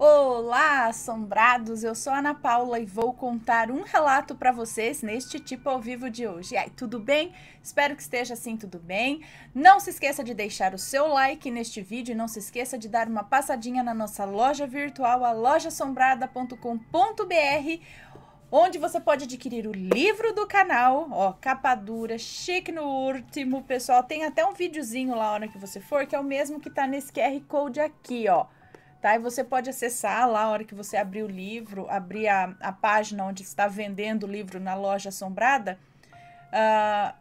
Olá, assombrados! Eu sou Ana Paula e vou contar um relato para vocês neste tipo ao vivo de hoje. E aí, tudo bem? Espero que esteja assim tudo bem. Não se esqueça de deixar o seu like neste vídeo e não se esqueça de dar uma passadinha na nossa loja virtual, a lojasombrada.com.br onde você pode adquirir o livro do canal, ó, capa dura, chique no último, pessoal, tem até um videozinho lá na hora que você for, que é o mesmo que tá nesse QR Code aqui, ó tá? E você pode acessar lá, a hora que você abrir o livro, abrir a, a página onde está vendendo o livro na loja assombrada, uh, ah,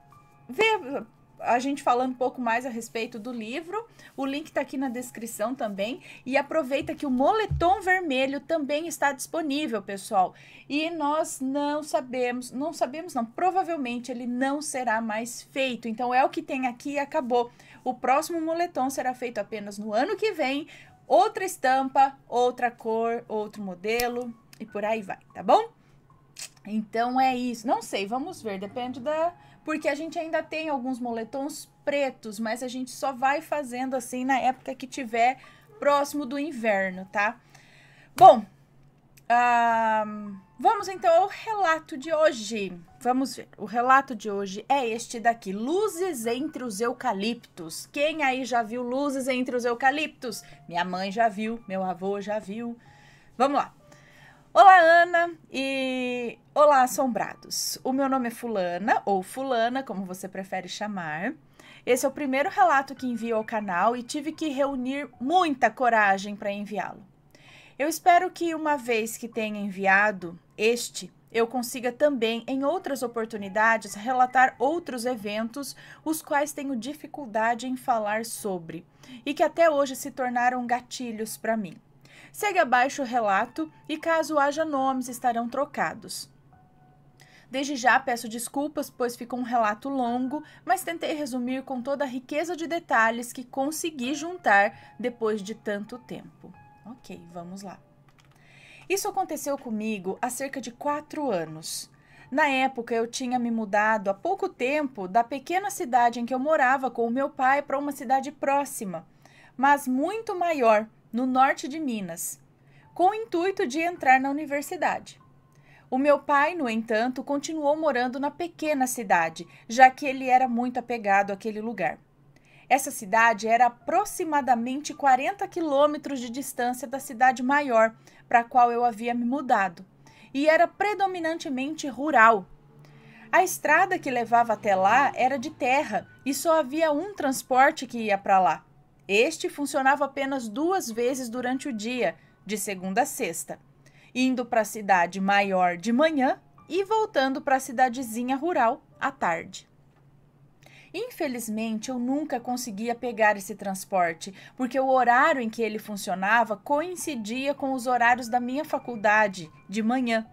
ver a gente falando um pouco mais a respeito do livro. O link está aqui na descrição também. E aproveita que o moletom vermelho também está disponível, pessoal. E nós não sabemos, não sabemos não, provavelmente ele não será mais feito. Então é o que tem aqui e acabou. O próximo moletom será feito apenas no ano que vem, outra estampa, outra cor, outro modelo e por aí vai, tá bom? Então é isso. Não sei, vamos ver, depende da. Porque a gente ainda tem alguns moletons pretos, mas a gente só vai fazendo assim na época que tiver próximo do inverno, tá? Bom, vamos então ao relato de hoje. Vamos ver. O relato de hoje é este daqui: Luzes entre os eucaliptos. Quem aí já viu luzes entre os eucaliptos? Minha mãe já viu, meu avô já viu. Vamos lá. Olá, Ana e olá, assombrados. O meu nome é Fulana ou Fulana, como você prefere chamar. Esse é o primeiro relato que envio ao canal e tive que reunir muita coragem para enviá-lo. Eu espero que, uma vez que tenha enviado este, eu consiga também, em outras oportunidades, relatar outros eventos, os quais tenho dificuldade em falar sobre e que até hoje se tornaram gatilhos para mim. Segue abaixo o relato e, caso haja nomes, estarão trocados. Desde já peço desculpas, pois ficou um relato longo, mas tentei resumir com toda a riqueza de detalhes que consegui juntar depois de tanto tempo. Ok, vamos lá. Isso aconteceu comigo há cerca de quatro anos. Na época, eu tinha me mudado há pouco tempo da pequena cidade em que eu morava com o meu pai para uma cidade próxima, mas muito maior, no norte de Minas, com o intuito de entrar na universidade. O meu pai, no entanto, continuou morando na pequena cidade, já que ele era muito apegado àquele lugar. Essa cidade era aproximadamente 40 quilômetros de distância da cidade maior para a qual eu havia me mudado e era predominantemente rural. A estrada que levava até lá era de terra e só havia um transporte que ia para lá. Este funcionava apenas duas vezes durante o dia, de segunda a sexta, indo para a cidade maior de manhã e voltando para a cidadezinha rural à tarde. Infelizmente, eu nunca conseguia pegar esse transporte, porque o horário em que ele funcionava coincidia com os horários da minha faculdade, de manhã.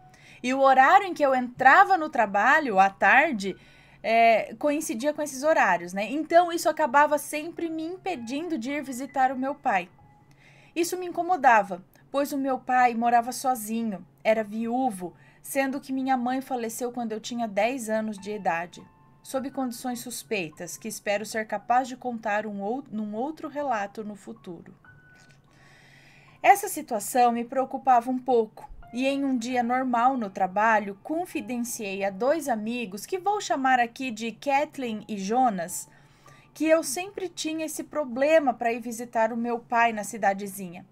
E o horário em que eu entrava no trabalho, à tarde, é, coincidia com esses horários, né? Então isso acabava sempre me impedindo de ir visitar o meu pai. Isso me incomodava, pois o meu pai morava sozinho, era viúvo, sendo que minha mãe faleceu quando eu tinha 10 anos de idade sob condições suspeitas, que espero ser capaz de contar um ou, num outro relato no futuro. Essa situação me preocupava um pouco, e em um dia normal no trabalho, confidenciei a dois amigos, que vou chamar aqui de Kathleen e Jonas, que eu sempre tinha esse problema para ir visitar o meu pai na cidadezinha.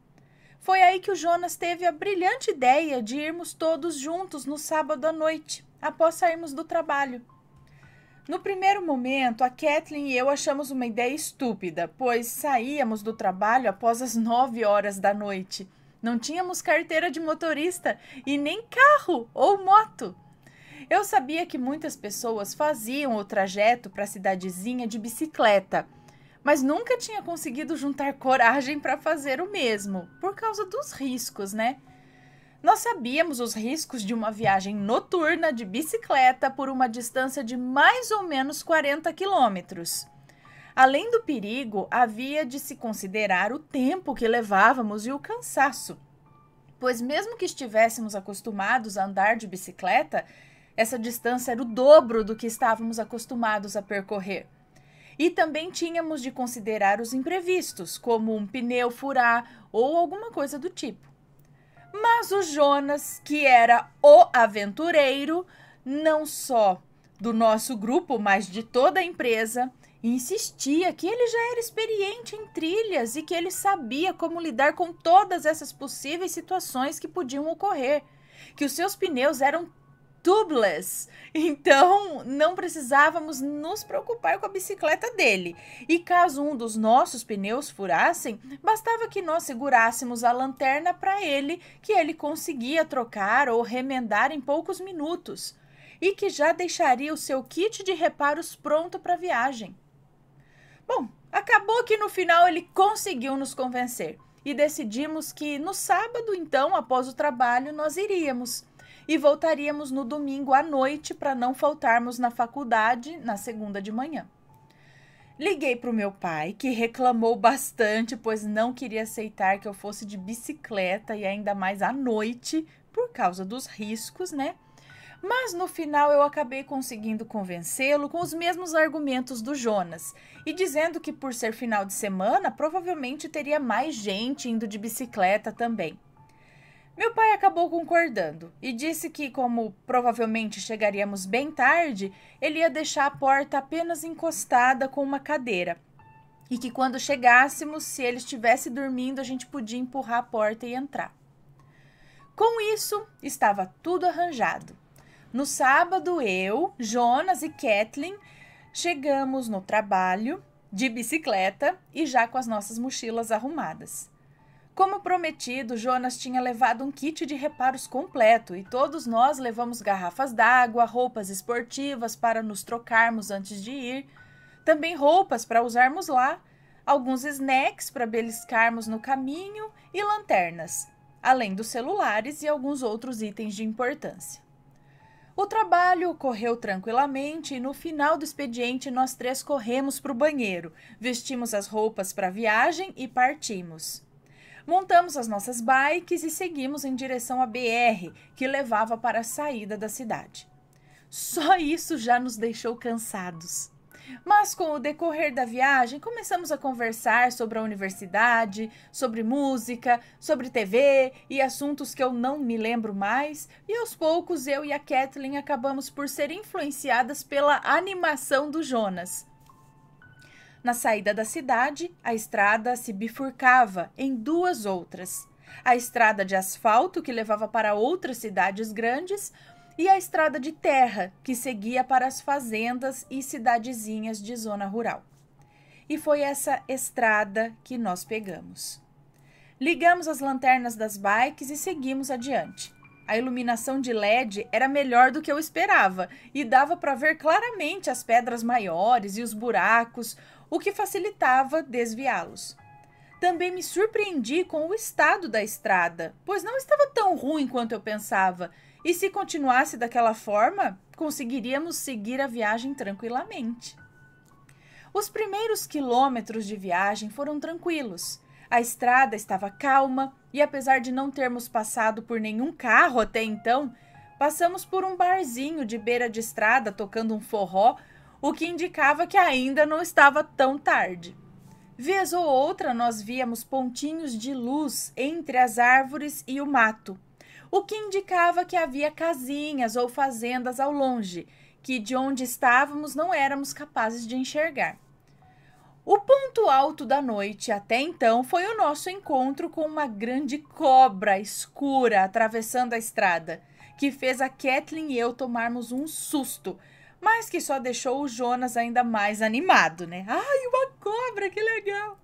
Foi aí que o Jonas teve a brilhante ideia de irmos todos juntos no sábado à noite, após sairmos do trabalho. No primeiro momento, a Kathleen e eu achamos uma ideia estúpida, pois saíamos do trabalho após as 9 horas da noite. Não tínhamos carteira de motorista e nem carro ou moto. Eu sabia que muitas pessoas faziam o trajeto para a cidadezinha de bicicleta, mas nunca tinha conseguido juntar coragem para fazer o mesmo, por causa dos riscos, né? Nós sabíamos os riscos de uma viagem noturna de bicicleta por uma distância de mais ou menos 40 quilômetros. Além do perigo, havia de se considerar o tempo que levávamos e o cansaço. Pois, mesmo que estivéssemos acostumados a andar de bicicleta, essa distância era o dobro do que estávamos acostumados a percorrer. E também tínhamos de considerar os imprevistos, como um pneu furar ou alguma coisa do tipo. Mas o Jonas, que era o aventureiro, não só do nosso grupo, mas de toda a empresa, insistia que ele já era experiente em trilhas e que ele sabia como lidar com todas essas possíveis situações que podiam ocorrer, que os seus pneus eram tubeless. Então, não precisávamos nos preocupar com a bicicleta dele. E caso um dos nossos pneus furassem, bastava que nós segurássemos a lanterna para ele, que ele conseguia trocar ou remendar em poucos minutos, e que já deixaria o seu kit de reparos pronto para a viagem. Bom, acabou que no final ele conseguiu nos convencer. E decidimos que no sábado, então, após o trabalho, nós iríamos e voltaríamos no domingo à noite para não faltarmos na faculdade na segunda de manhã. Liguei para o meu pai, que reclamou bastante, pois não queria aceitar que eu fosse de bicicleta e ainda mais à noite, por causa dos riscos, né? Mas no final eu acabei conseguindo convencê-lo com os mesmos argumentos do Jonas e dizendo que, por ser final de semana, provavelmente teria mais gente indo de bicicleta também. Meu pai acabou concordando e disse que, como provavelmente chegaríamos bem tarde, ele ia deixar a porta apenas encostada com uma cadeira. E que quando chegássemos, se ele estivesse dormindo, a gente podia empurrar a porta e entrar. Com isso, estava tudo arranjado. No sábado, eu, Jonas e Kathleen chegamos no trabalho de bicicleta e já com as nossas mochilas arrumadas. Como prometido, Jonas tinha levado um kit de reparos completo e todos nós levamos garrafas d'água, roupas esportivas para nos trocarmos antes de ir, também roupas para usarmos lá, alguns snacks para beliscarmos no caminho e lanternas, além dos celulares e alguns outros itens de importância. O trabalho ocorreu tranquilamente e no final do expediente nós três corremos para o banheiro, vestimos as roupas para a viagem e partimos. Montamos as nossas bikes e seguimos em direção à BR, que levava para a saída da cidade. Só isso já nos deixou cansados. Mas com o decorrer da viagem, começamos a conversar sobre a universidade, sobre música, sobre TV e assuntos que eu não me lembro mais, e aos poucos eu e a Kathleen acabamos por ser influenciadas pela animação do Jonas. Na saída da cidade, a estrada se bifurcava em duas outras: a estrada de asfalto, que levava para outras cidades grandes, e a estrada de terra, que seguia para as fazendas e cidadezinhas de zona rural. E foi essa estrada que nós pegamos. Ligamos as lanternas das bikes e seguimos adiante a iluminação de LED era melhor do que eu esperava e dava para ver claramente as pedras maiores e os buracos, o que facilitava desviá-los. Também me surpreendi com o estado da estrada, pois não estava tão ruim quanto eu pensava, e se continuasse daquela forma, conseguiríamos seguir a viagem tranquilamente. Os primeiros quilômetros de viagem foram tranquilos a estrada estava calma e, apesar de não termos passado por nenhum carro até então, passamos por um barzinho de beira de estrada tocando um forró, o que indicava que ainda não estava tão tarde. Vez ou outra nós víamos pontinhos de luz entre as árvores e o mato, o que indicava que havia casinhas ou fazendas ao longe, que de onde estávamos não éramos capazes de enxergar. O ponto alto da noite até então foi o nosso encontro com uma grande cobra escura atravessando a estrada, que fez a Kathleen e eu tomarmos um susto, mas que só deixou o Jonas ainda mais animado, né? Ai, uma cobra, que legal!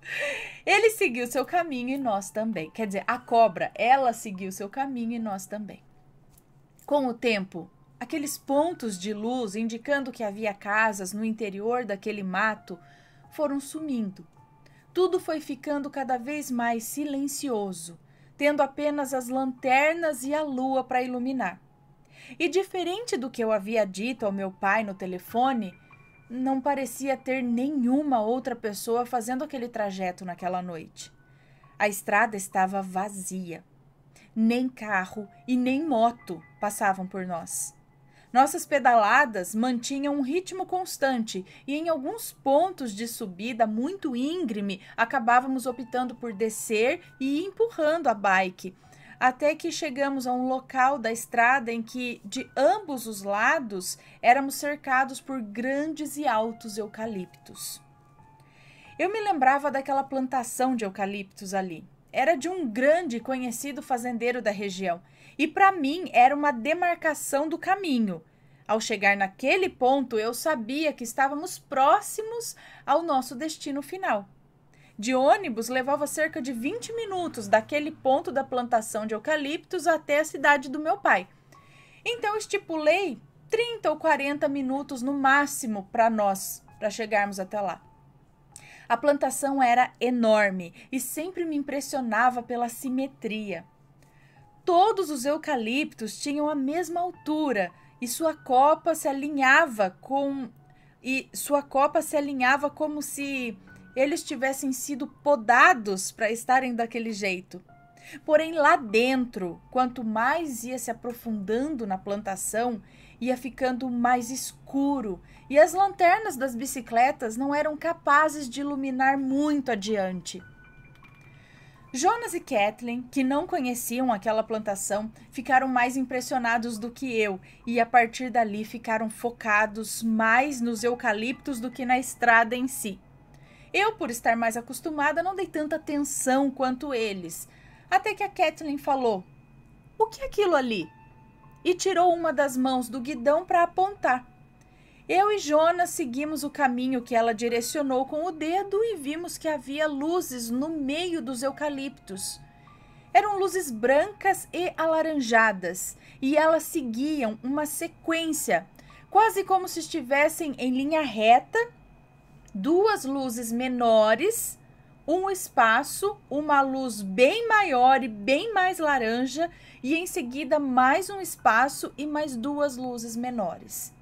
Ele seguiu seu caminho e nós também. Quer dizer, a cobra, ela seguiu seu caminho e nós também. Com o tempo, aqueles pontos de luz indicando que havia casas no interior daquele mato foram sumindo. Tudo foi ficando cada vez mais silencioso, tendo apenas as lanternas e a lua para iluminar. E diferente do que eu havia dito ao meu pai no telefone, não parecia ter nenhuma outra pessoa fazendo aquele trajeto naquela noite. A estrada estava vazia. Nem carro e nem moto passavam por nós. Nossas pedaladas mantinham um ritmo constante e, em alguns pontos de subida muito íngreme, acabávamos optando por descer e empurrando a bike até que chegamos a um local da estrada em que, de ambos os lados, éramos cercados por grandes e altos eucaliptos. Eu me lembrava daquela plantação de eucaliptos ali. Era de um grande conhecido fazendeiro da região e para mim era uma demarcação do caminho. Ao chegar naquele ponto, eu sabia que estávamos próximos ao nosso destino final. De ônibus levava cerca de 20 minutos daquele ponto da plantação de eucaliptos até a cidade do meu pai. Então estipulei 30 ou 40 minutos no máximo para nós, para chegarmos até lá. A plantação era enorme e sempre me impressionava pela simetria. Todos os eucaliptos tinham a mesma altura e sua copa se alinhava com e sua copa se alinhava como se eles tivessem sido podados para estarem daquele jeito. Porém, lá dentro, quanto mais ia se aprofundando na plantação, ia ficando mais escuro e as lanternas das bicicletas não eram capazes de iluminar muito adiante. Jonas e Kathleen, que não conheciam aquela plantação, ficaram mais impressionados do que eu e a partir dali ficaram focados mais nos eucaliptos do que na estrada em si. Eu, por estar mais acostumada, não dei tanta atenção quanto eles, até que a Kathleen falou: O que é aquilo ali? E tirou uma das mãos do guidão para apontar. Eu e Jonas seguimos o caminho que ela direcionou com o dedo e vimos que havia luzes no meio dos eucaliptos. Eram luzes brancas e alaranjadas, e elas seguiam uma sequência, quase como se estivessem em linha reta, duas luzes menores, um espaço, uma luz bem maior e bem mais laranja, e em seguida mais um espaço e mais duas luzes menores.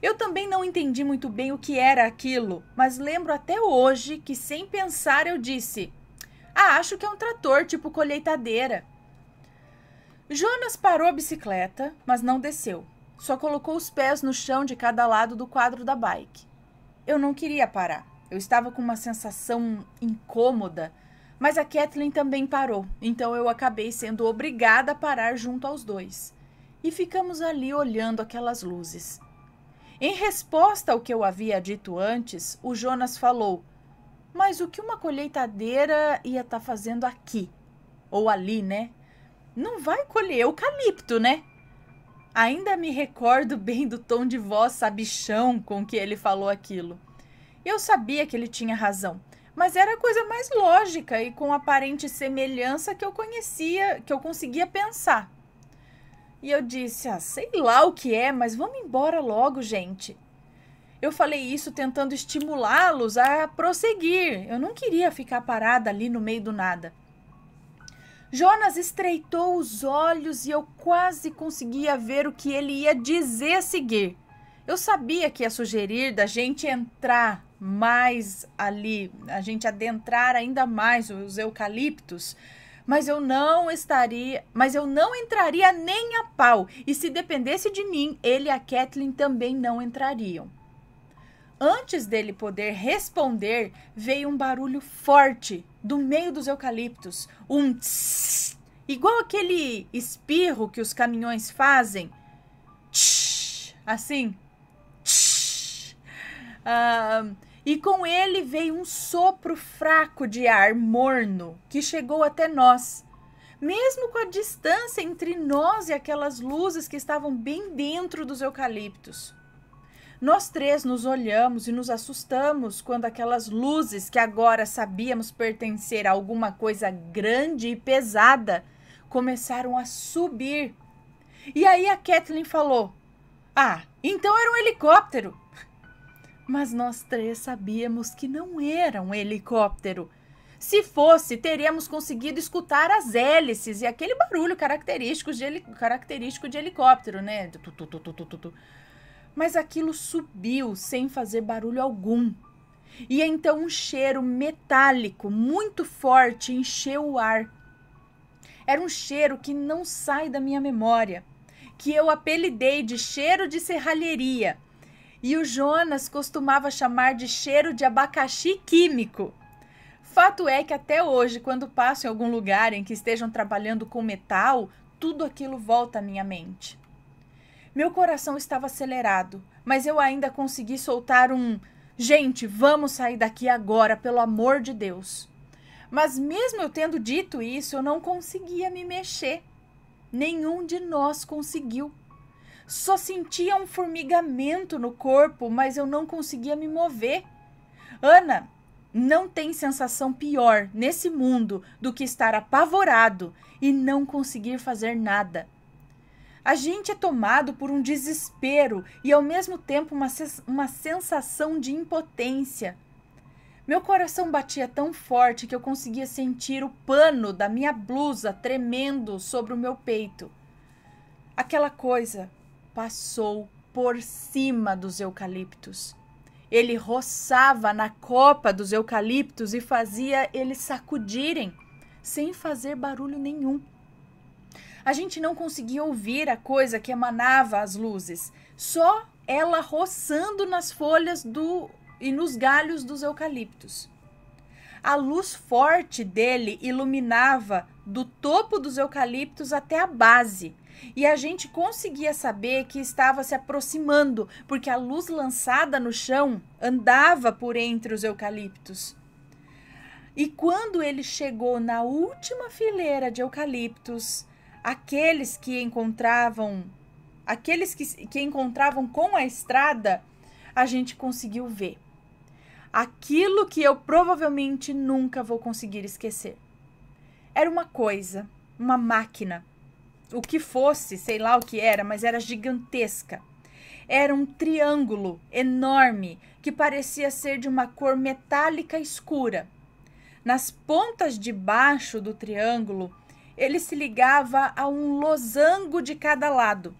Eu também não entendi muito bem o que era aquilo, mas lembro até hoje que, sem pensar, eu disse: Ah, acho que é um trator tipo colheitadeira. Jonas parou a bicicleta, mas não desceu. Só colocou os pés no chão de cada lado do quadro da bike. Eu não queria parar. Eu estava com uma sensação incômoda, mas a Kathleen também parou, então eu acabei sendo obrigada a parar junto aos dois. E ficamos ali olhando aquelas luzes. Em resposta ao que eu havia dito antes, o Jonas falou: Mas o que uma colheitadeira ia estar tá fazendo aqui? Ou ali, né? Não vai colher eucalipto, né? Ainda me recordo bem do tom de voz sabichão com que ele falou aquilo. Eu sabia que ele tinha razão, mas era a coisa mais lógica e com aparente semelhança que eu conhecia, que eu conseguia pensar. E eu disse: Ah, sei lá o que é, mas vamos embora logo, gente. Eu falei isso tentando estimulá-los a prosseguir. Eu não queria ficar parada ali no meio do nada. Jonas estreitou os olhos e eu quase conseguia ver o que ele ia dizer a seguir. Eu sabia que ia sugerir da gente entrar mais ali, a gente adentrar ainda mais os eucaliptos, mas eu não estaria, mas eu não entraria nem a pau. E se dependesse de mim, ele e a Kathleen também não entrariam. Antes dele poder responder, veio um barulho forte do meio dos eucaliptos, um tss, igual aquele espirro que os caminhões fazem, tss, assim. Tss. Uh, e com ele veio um sopro fraco de ar morno que chegou até nós. Mesmo com a distância entre nós e aquelas luzes que estavam bem dentro dos eucaliptos. Nós três nos olhamos e nos assustamos quando aquelas luzes que agora sabíamos pertencer a alguma coisa grande e pesada começaram a subir. E aí a Kathleen falou: Ah, então era um helicóptero! Mas nós três sabíamos que não era um helicóptero. Se fosse, teríamos conseguido escutar as hélices e aquele barulho característico de, heli característico de helicóptero, né? Tu, tu, tu, Mas aquilo subiu sem fazer barulho algum. E então um cheiro metálico muito forte encheu o ar. Era um cheiro que não sai da minha memória, que eu apelidei de cheiro de serralheria e o Jonas costumava chamar de cheiro de abacaxi químico. Fato é que até hoje, quando passo em algum lugar em que estejam trabalhando com metal, tudo aquilo volta à minha mente. Meu coração estava acelerado, mas eu ainda consegui soltar um: Gente, vamos sair daqui agora, pelo amor de Deus. Mas mesmo eu tendo dito isso, eu não conseguia me mexer. Nenhum de nós conseguiu. Só sentia um formigamento no corpo, mas eu não conseguia me mover. Ana, não tem sensação pior nesse mundo do que estar apavorado e não conseguir fazer nada. A gente é tomado por um desespero e ao mesmo tempo uma, uma sensação de impotência. Meu coração batia tão forte que eu conseguia sentir o pano da minha blusa tremendo sobre o meu peito. Aquela coisa passou por cima dos eucaliptos. Ele roçava na copa dos eucaliptos e fazia eles sacudirem, sem fazer barulho nenhum. A gente não conseguia ouvir a coisa que emanava as luzes, só ela roçando nas folhas do e nos galhos dos eucaliptos. A luz forte dele iluminava do topo dos eucaliptos até a base, e a gente conseguia saber que estava se aproximando, porque a luz lançada no chão andava por entre os eucaliptos. E quando ele chegou na última fileira de eucaliptos, aqueles que encontravam, aqueles que, que encontravam com a estrada, a gente conseguiu ver aquilo que eu provavelmente nunca vou conseguir esquecer. Era uma coisa, uma máquina o que fosse, sei lá o que era, mas era gigantesca. Era um triângulo enorme que parecia ser de uma cor metálica escura. Nas pontas de baixo do triângulo, ele se ligava a um losango de cada lado.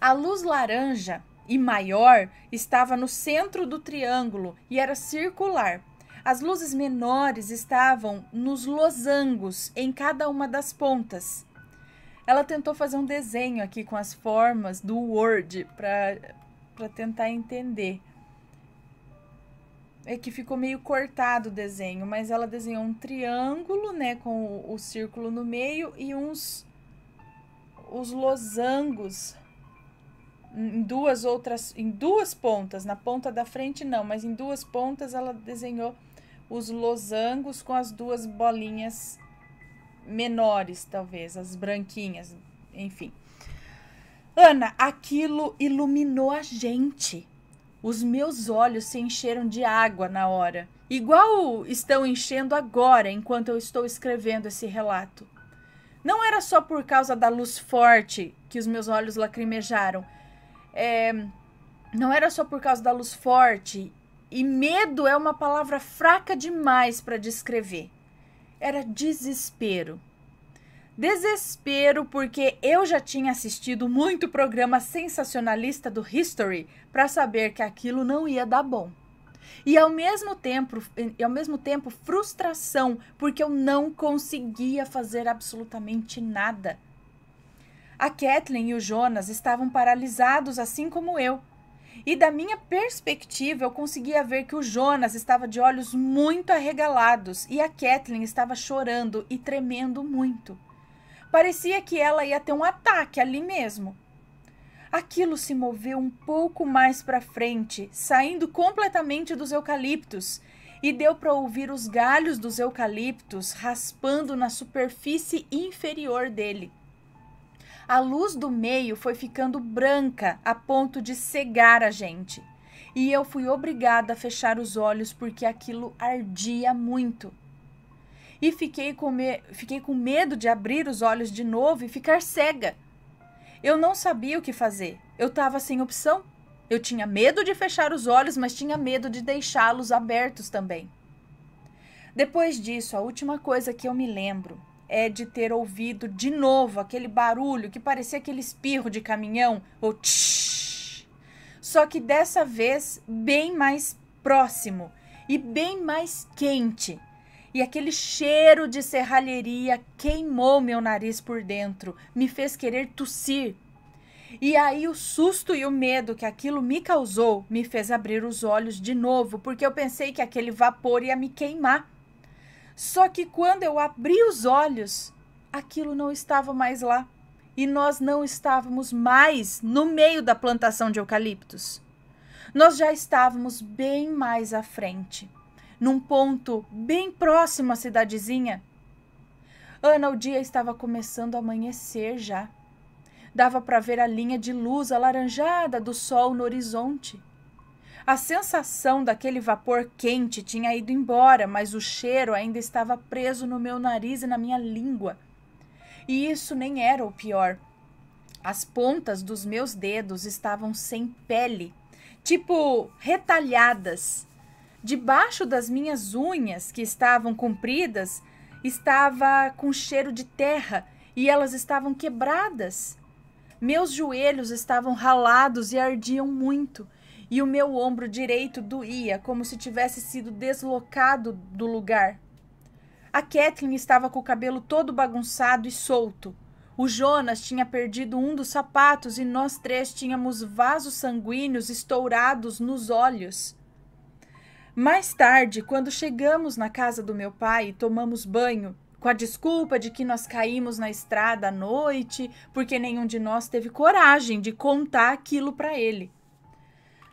A luz laranja e maior estava no centro do triângulo e era circular. As luzes menores estavam nos losangos em cada uma das pontas. Ela tentou fazer um desenho aqui com as formas do Word para tentar entender. É que ficou meio cortado o desenho, mas ela desenhou um triângulo, né, com o, o círculo no meio e uns os losangos em duas outras, em duas pontas, na ponta da frente não, mas em duas pontas ela desenhou os losangos com as duas bolinhas menores, talvez, as branquinhas, enfim. Ana, aquilo iluminou a gente. Os meus olhos se encheram de água na hora, igual estão enchendo agora enquanto eu estou escrevendo esse relato. Não era só por causa da luz forte que os meus olhos lacrimejaram. É, não era só por causa da luz forte. E medo é uma palavra fraca demais para descrever era desespero. Desespero porque eu já tinha assistido muito programa sensacionalista do History para saber que aquilo não ia dar bom. E ao mesmo tempo, e ao mesmo tempo frustração porque eu não conseguia fazer absolutamente nada. A Kathleen e o Jonas estavam paralisados assim como eu, e da minha perspectiva, eu conseguia ver que o Jonas estava de olhos muito arregalados e a Kathleen estava chorando e tremendo muito. Parecia que ela ia ter um ataque ali mesmo. Aquilo se moveu um pouco mais para frente, saindo completamente dos eucaliptos, e deu para ouvir os galhos dos eucaliptos raspando na superfície inferior dele. A luz do meio foi ficando branca a ponto de cegar a gente. E eu fui obrigada a fechar os olhos porque aquilo ardia muito. E fiquei com, me... fiquei com medo de abrir os olhos de novo e ficar cega. Eu não sabia o que fazer. Eu estava sem opção. Eu tinha medo de fechar os olhos, mas tinha medo de deixá-los abertos também. Depois disso, a última coisa que eu me lembro é de ter ouvido de novo aquele barulho que parecia aquele espirro de caminhão, ou tsh, só que dessa vez bem mais próximo e bem mais quente. E aquele cheiro de serralheria queimou meu nariz por dentro, me fez querer tossir. E aí o susto e o medo que aquilo me causou me fez abrir os olhos de novo, porque eu pensei que aquele vapor ia me queimar. Só que quando eu abri os olhos, aquilo não estava mais lá. E nós não estávamos mais no meio da plantação de eucaliptos. Nós já estávamos bem mais à frente, num ponto bem próximo à cidadezinha. Ana, o dia estava começando a amanhecer já. Dava para ver a linha de luz alaranjada do sol no horizonte. A sensação daquele vapor quente tinha ido embora, mas o cheiro ainda estava preso no meu nariz e na minha língua. E isso nem era o pior. As pontas dos meus dedos estavam sem pele, tipo retalhadas. Debaixo das minhas unhas, que estavam compridas, estava com cheiro de terra e elas estavam quebradas. Meus joelhos estavam ralados e ardiam muito e o meu ombro direito doía, como se tivesse sido deslocado do lugar. A Kathleen estava com o cabelo todo bagunçado e solto. O Jonas tinha perdido um dos sapatos e nós três tínhamos vasos sanguíneos estourados nos olhos. Mais tarde, quando chegamos na casa do meu pai e tomamos banho, com a desculpa de que nós caímos na estrada à noite, porque nenhum de nós teve coragem de contar aquilo para ele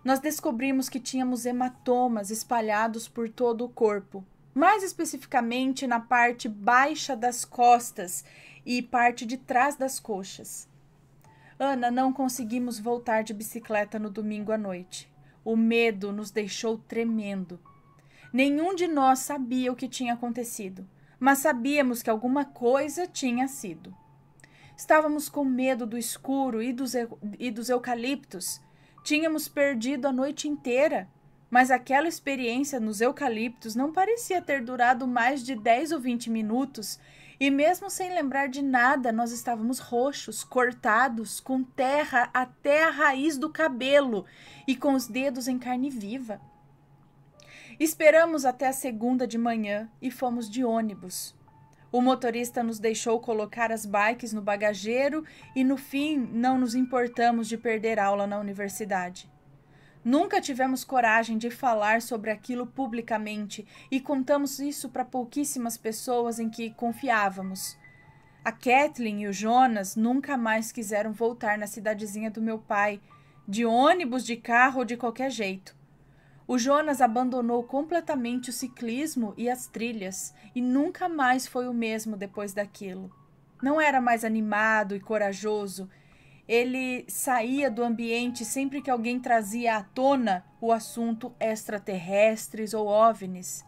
nós descobrimos que tínhamos hematomas espalhados por todo o corpo, mais especificamente na parte baixa das costas e parte de trás das coxas. Ana, não conseguimos voltar de bicicleta no domingo à noite. O medo nos deixou tremendo. Nenhum de nós sabia o que tinha acontecido, mas sabíamos que alguma coisa tinha sido. Estávamos com medo do escuro e dos, e dos eucaliptos, Tínhamos perdido a noite inteira, mas aquela experiência nos eucaliptos não parecia ter durado mais de 10 ou 20 minutos, e mesmo sem lembrar de nada, nós estávamos roxos, cortados, com terra até a raiz do cabelo e com os dedos em carne viva. Esperamos até a segunda de manhã e fomos de ônibus. O motorista nos deixou colocar as bikes no bagageiro e no fim não nos importamos de perder aula na universidade. Nunca tivemos coragem de falar sobre aquilo publicamente e contamos isso para pouquíssimas pessoas em que confiávamos. A Kathleen e o Jonas nunca mais quiseram voltar na cidadezinha do meu pai, de ônibus, de carro ou de qualquer jeito. O Jonas abandonou completamente o ciclismo e as trilhas e nunca mais foi o mesmo depois daquilo. Não era mais animado e corajoso. Ele saía do ambiente sempre que alguém trazia à tona o assunto extraterrestres ou ovnis.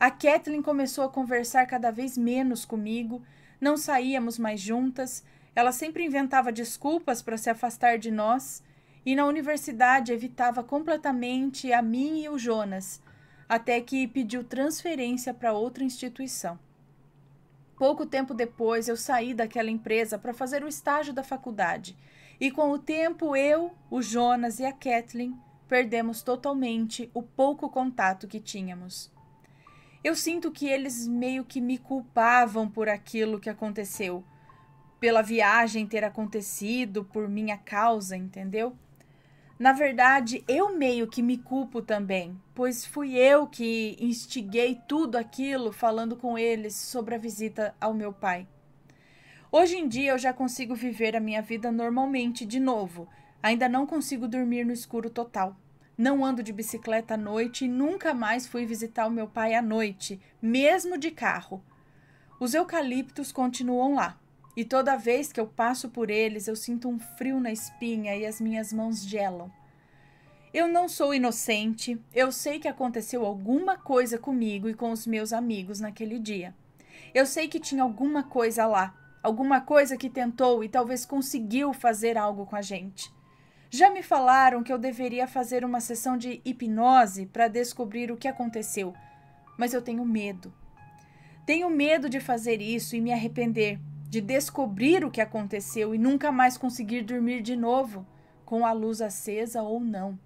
A Kathleen começou a conversar cada vez menos comigo, não saíamos mais juntas, ela sempre inventava desculpas para se afastar de nós e na universidade evitava completamente a mim e o Jonas, até que pediu transferência para outra instituição. Pouco tempo depois, eu saí daquela empresa para fazer o estágio da faculdade, e com o tempo eu, o Jonas e a Kathleen perdemos totalmente o pouco contato que tínhamos. Eu sinto que eles meio que me culpavam por aquilo que aconteceu, pela viagem ter acontecido por minha causa, entendeu? Na verdade, eu meio que me culpo também, pois fui eu que instiguei tudo aquilo falando com eles sobre a visita ao meu pai. Hoje em dia eu já consigo viver a minha vida normalmente de novo. Ainda não consigo dormir no escuro total. Não ando de bicicleta à noite e nunca mais fui visitar o meu pai à noite, mesmo de carro. Os eucaliptos continuam lá. E toda vez que eu passo por eles, eu sinto um frio na espinha e as minhas mãos gelam. Eu não sou inocente, eu sei que aconteceu alguma coisa comigo e com os meus amigos naquele dia. Eu sei que tinha alguma coisa lá, alguma coisa que tentou e talvez conseguiu fazer algo com a gente. Já me falaram que eu deveria fazer uma sessão de hipnose para descobrir o que aconteceu, mas eu tenho medo. Tenho medo de fazer isso e me arrepender, de descobrir o que aconteceu e nunca mais conseguir dormir de novo, com a luz acesa ou não.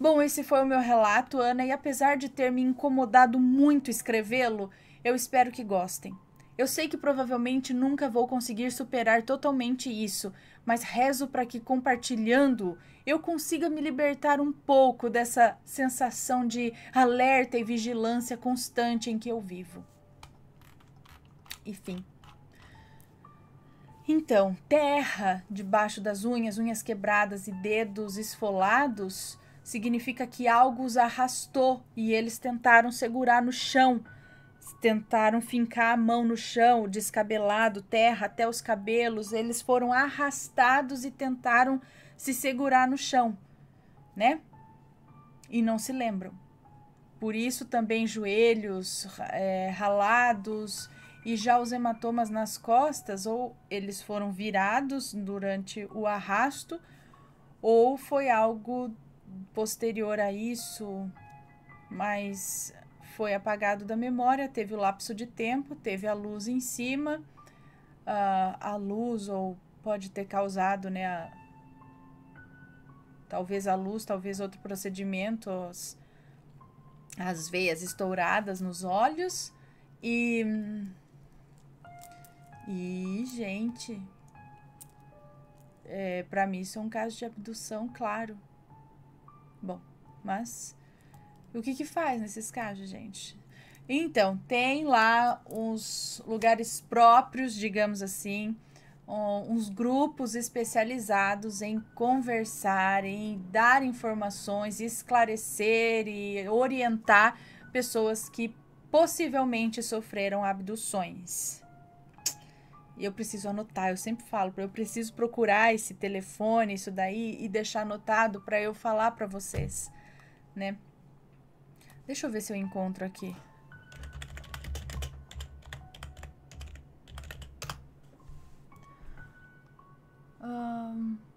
Bom, esse foi o meu relato, Ana, e apesar de ter me incomodado muito escrevê-lo, eu espero que gostem. Eu sei que provavelmente nunca vou conseguir superar totalmente isso, mas rezo para que compartilhando eu consiga me libertar um pouco dessa sensação de alerta e vigilância constante em que eu vivo. E fim. Então, terra debaixo das unhas, unhas quebradas e dedos esfolados, significa que algo os arrastou e eles tentaram segurar no chão, tentaram fincar a mão no chão, descabelado, terra até os cabelos, eles foram arrastados e tentaram se segurar no chão, né? E não se lembram. Por isso também joelhos é, ralados, e já os hematomas nas costas, ou eles foram virados durante o arrasto, ou foi algo posterior a isso, mas foi apagado da memória, teve o lapso de tempo, teve a luz em cima, uh, a luz ou pode ter causado, né, a, talvez a luz, talvez outro procedimento, as, as veias estouradas nos olhos e hum, e, gente, é, para mim isso é um caso de abdução, claro. Bom, mas o que, que faz nesses casos, gente? Então, tem lá uns lugares próprios, digamos assim, uns grupos especializados em conversar, em dar informações, esclarecer e orientar pessoas que possivelmente sofreram abduções. E eu preciso anotar, eu sempre falo, eu preciso procurar esse telefone, isso daí, e deixar anotado para eu falar para vocês, né? Deixa eu ver se eu encontro aqui. Um...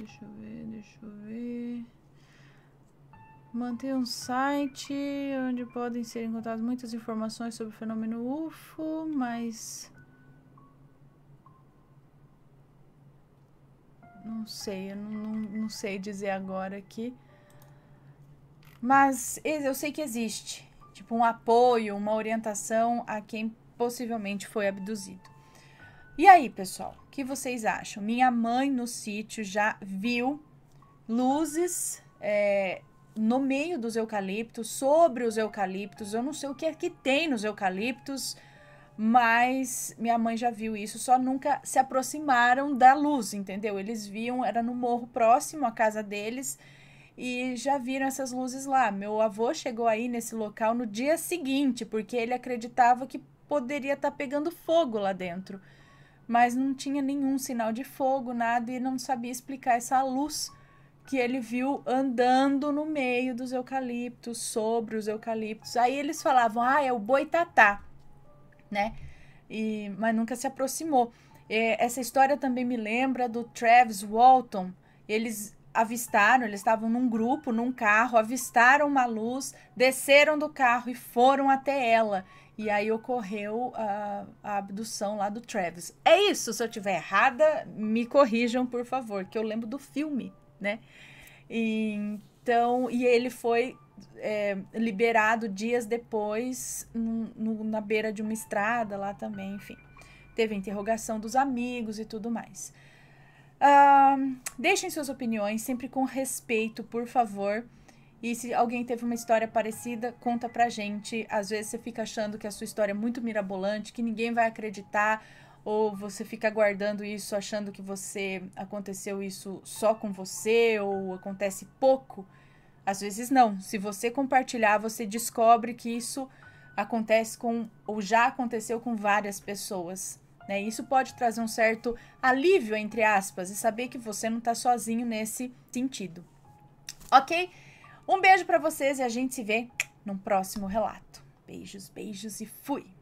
Deixa eu ver, deixa eu ver. Mantém um site onde podem ser encontradas muitas informações sobre o fenômeno UFO, mas. Não sei, eu não, não, não sei dizer agora aqui. Mas eu sei que existe. Tipo, um apoio, uma orientação a quem possivelmente foi abduzido. E aí, pessoal, o que vocês acham? Minha mãe no sítio já viu luzes é, no meio dos eucaliptos, sobre os eucaliptos. Eu não sei o que é que tem nos eucaliptos, mas minha mãe já viu isso, só nunca se aproximaram da luz, entendeu? Eles viam, era no morro próximo à casa deles e já viram essas luzes lá. Meu avô chegou aí nesse local no dia seguinte, porque ele acreditava que poderia estar tá pegando fogo lá dentro mas não tinha nenhum sinal de fogo, nada, e não sabia explicar essa luz que ele viu andando no meio dos eucaliptos, sobre os eucaliptos. Aí eles falavam, ah, é o boitatá, né? E, mas nunca se aproximou. E, essa história também me lembra do Travis Walton. Eles avistaram, eles estavam num grupo, num carro, avistaram uma luz, desceram do carro e foram até ela. E aí ocorreu a, a, abdução lá do Travis. É isso, se eu estiver errada, me corrijam, por favor, que eu lembro do filme, né? E, então, e ele foi é, liberado dias depois na beira de uma estrada lá também, enfim. Teve interrogação dos amigos e tudo mais. Ah, deixem suas opiniões sempre com respeito, por favor. E se alguém teve uma história parecida, conta pra gente. Às vezes você fica achando que a sua história é muito mirabolante, que ninguém vai acreditar, ou você fica guardando isso achando que você aconteceu isso só com você ou acontece pouco. Às vezes não. Se você compartilhar, você descobre que isso acontece com ou já aconteceu com várias pessoas. Né? Isso pode trazer um certo alívio, entre aspas, e saber que você não está sozinho nesse sentido. Ok? Um beijo para vocês e a gente se vê num próximo relato. Beijos, beijos e fui!